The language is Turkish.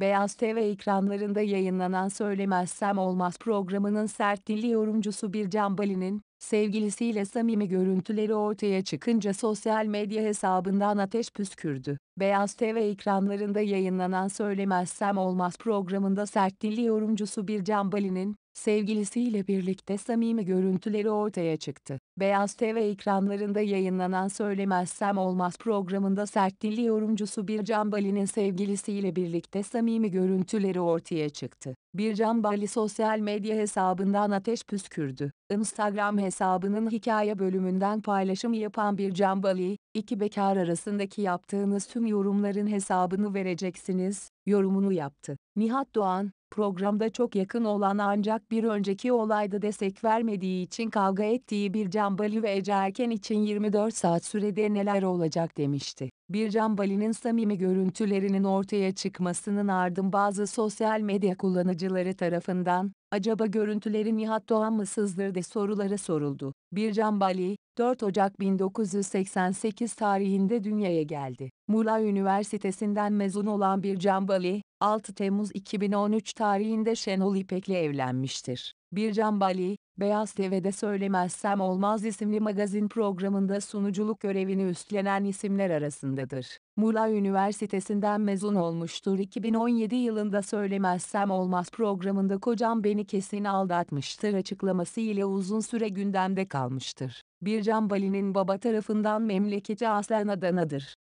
Beyaz TV ekranlarında yayınlanan Söylemezsem Olmaz programının sert dilli yorumcusu Bircan Bali'nin, sevgilisiyle samimi görüntüleri ortaya çıkınca sosyal medya hesabından ateş püskürdü. Beyaz TV ekranlarında yayınlanan Söylemezsem Olmaz programında sert dilli yorumcusu Bircan Bali'nin, sevgilisiyle birlikte samimi görüntüleri ortaya çıktı. Beyaz TV ekranlarında yayınlanan Söylemezsem Olmaz programında sert dilli yorumcusu Bircan Bali'nin sevgilisiyle birlikte samimi görüntüleri ortaya çıktı. Bircan Bali sosyal medya hesabından ateş püskürdü. Instagram hesabının hikaye bölümünden paylaşım yapan Bircan Bali, iki bekar arasındaki yaptığınız tüm yorumların hesabını vereceksiniz, yorumunu yaptı. Nihat Doğan, programda çok yakın olan ancak bir önceki olayda destek vermediği için kavga ettiği bir Cambali ve Ece Erken için 24 saat sürede neler olacak demişti. Bir Cambali'nin samimi görüntülerinin ortaya çıkmasının ardından bazı sosyal medya kullanıcıları tarafından, acaba görüntüleri Nihat Doğan mı sızdırdı soruları soruldu. Bir Cambali, 4 Ocak 1988 tarihinde dünyaya geldi. Mula Üniversitesi'nden mezun olan bir Cambali, 6 Temmuz 2013 tarihinde Şenol İpek'le evlenmiştir. Bircan Bali, Beyaz TV'de Söylemezsem Olmaz isimli magazin programında sunuculuk görevini üstlenen isimler arasındadır. Mula Üniversitesi'nden mezun olmuştur. 2017 yılında Söylemezsem Olmaz programında kocam beni kesin aldatmıştır açıklaması ile uzun süre gündemde kalmıştır. Bircan Bali'nin baba tarafından memleketi aslen Adana'dır.